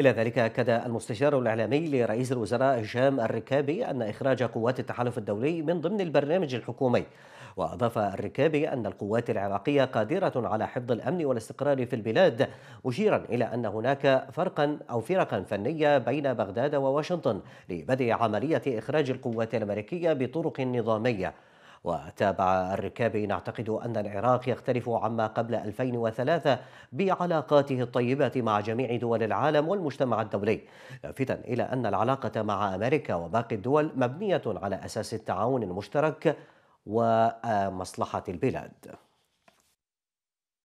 إلى ذلك أكد المستشار الإعلامي لرئيس الوزراء هشام الركابي أن إخراج قوات التحالف الدولي من ضمن البرنامج الحكومي وأضاف الركابي أن القوات العراقية قادرة على حفظ الأمن والاستقرار في البلاد مشيرا إلى أن هناك فرقا أو فرقا فنية بين بغداد وواشنطن لبدء عملية إخراج القوات الأمريكية بطرق نظامية وتابع الركابي نعتقد أن العراق يختلف عما قبل 2003 بعلاقاته الطيبة مع جميع دول العالم والمجتمع الدولي لافتا إلى أن العلاقة مع أمريكا وباقي الدول مبنية على أساس التعاون المشترك ومصلحة البلاد